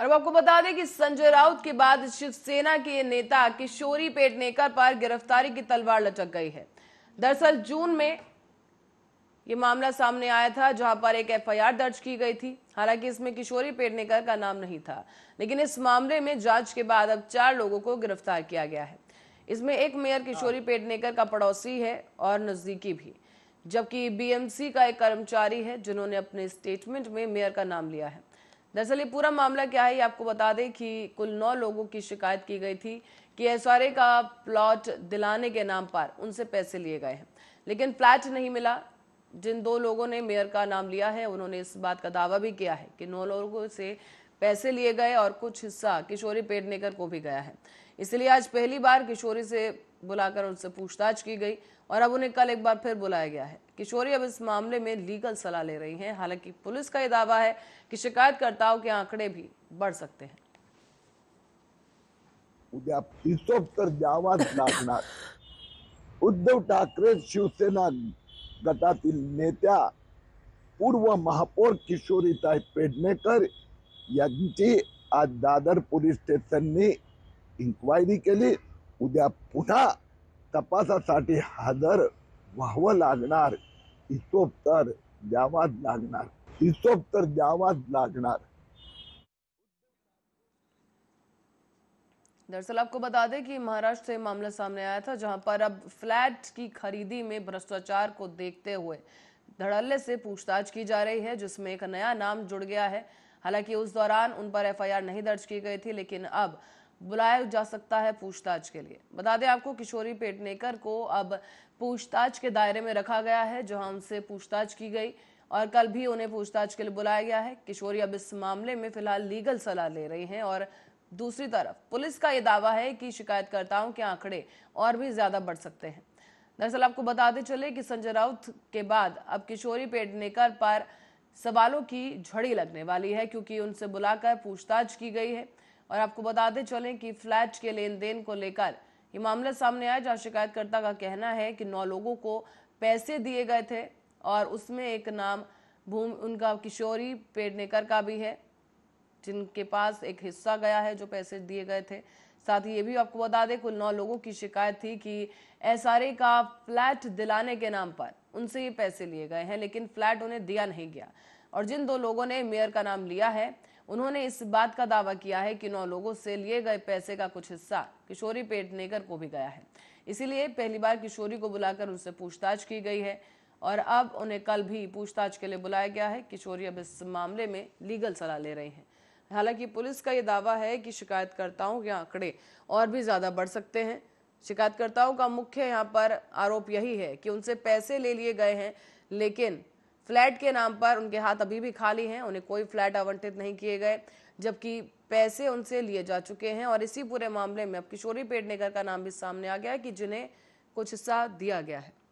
और आपको बता दें कि संजय राउत के बाद शिवसेना के नेता किशोरी पेटनेकर पर गिरफ्तारी की तलवार लचक गई है दरअसल जून में यह मामला सामने आया था जहां पर एक एफआईआर दर्ज की गई थी हालांकि इसमें किशोरी पेडनेकर का नाम नहीं था लेकिन इस मामले में जांच के बाद अब चार लोगों को गिरफ्तार किया गया है इसमें एक मेयर किशोरी पेटनेकर का पड़ोसी है और नजदीकी भी जबकि बीएमसी का एक कर्मचारी है जिन्होंने अपने स्टेटमेंट में मेयर का नाम लिया है दरअसल ये पूरा मामला क्या है ये आपको बता दें कि कुल नौ लोगों की शिकायत की गई थी कि एस का प्लॉट दिलाने के नाम पर उनसे पैसे लिए गए हैं लेकिन फ्लैट नहीं मिला जिन दो लोगों ने मेयर का नाम लिया है उन्होंने इस बात का दावा भी किया है कि नौ लोगों से पैसे लिए गए और कुछ हिस्सा किशोरी पेडनेकर को भी गया है इसलिए आज पहली बार किशोरी से बुलाकर उनसे पूछताछ की गई और अब उन्हें कल एक बार फिर बुलाया गया है किशोरी अब इस मामले में लीगल सलाह ले रही हैं हालांकि पुलिस का यह दावा है कि शिकायतकर्ताओं के आंकड़े भी बढ़ सकते हैं उद्धव ठाकरे शिवसेना गटातील नेत्या पूर्व महापौर किशोरीताई पेडणेकर यांची आज दादर पोलीस स्टेशननी इन्क्वायरी केली उद्या पुन्हा तपासासाठी हजर व्हावं लागणार हिशोबतर द्यावाच लागणार हिशोबतर द्यावाच लागणार दरअसल आपको बता दें कि महाराष्ट्र से मामला सामने आया था जहां पर अब फ्लैट की खरीदी में भ्रष्टाचार को देखते हुए धड़ल्ले से पूछताछ की जा रही है जिसमें एक नया नाम जुड़ गया है हालांकि उस दौरान उन पर एफआईआर नहीं दर्ज की गई थी लेकिन अब बुलाया जा सकता है पूछताछ के लिए बता दें आपको किशोरी पेटनेकर को अब पूछताछ के दायरे में रखा गया है जहां उनसे पूछताछ की गई और कल भी उन्हें पूछताछ के लिए बुलाया गया है किशोरी अब इस मामले में फिलहाल लीगल सलाह ले रही हैं और दूसरी तरफ पुलिस का यह दावा है कि शिकायतकर्ताओं के आंकड़े और भी ज्यादा बढ़ सकते हैं दरअसल आपको बताते चले कि संजय राउत के बाद अब किशोरी पेडनेकर पर सवालों की झड़ी लगने वाली है क्योंकि उनसे बुलाकर पूछताछ की गई है और आपको बताते चले कि फ्लैट के लेन देन को लेकर ये मामला सामने आया जहाँ शिकायतकर्ता का कहना है कि नौ लोगों को पैसे दिए गए थे और उसमें एक नाम भूम उनका किशोरी पेडनेकर का भी है जिनके पास एक हिस्सा गया है जो पैसे दिए गए थे साथ ही ये भी आपको बता दें कुल नौ लोगों की शिकायत थी कि एस का फ्लैट दिलाने के नाम पर उनसे ये पैसे लिए गए हैं लेकिन फ्लैट उन्हें दिया नहीं गया और जिन दो लोगों ने मेयर का नाम लिया है उन्होंने इस बात का दावा किया है कि नौ लोगों से लिए गए पैसे का कुछ हिस्सा किशोरी पेटनेकर को भी गया है इसीलिए पहली बार किशोरी को बुलाकर उनसे पूछताछ की गई है और अब उन्हें कल भी पूछताछ के लिए बुलाया गया है किशोरी अब इस मामले में लीगल सलाह ले रही हैं हालांकि पुलिस का ये दावा है कि शिकायतकर्ताओं के आंकड़े और भी ज़्यादा बढ़ सकते हैं शिकायतकर्ताओं का मुख्य यहाँ पर आरोप यही है कि उनसे पैसे ले लिए गए हैं लेकिन फ्लैट के नाम पर उनके हाथ अभी भी खाली हैं उन्हें कोई फ्लैट आवंटित नहीं किए गए जबकि पैसे उनसे लिए जा चुके हैं और इसी पूरे मामले में अब किशोरी पेडनेकर का नाम भी सामने आ गया है कि जिन्हें कुछ हिस्सा दिया गया है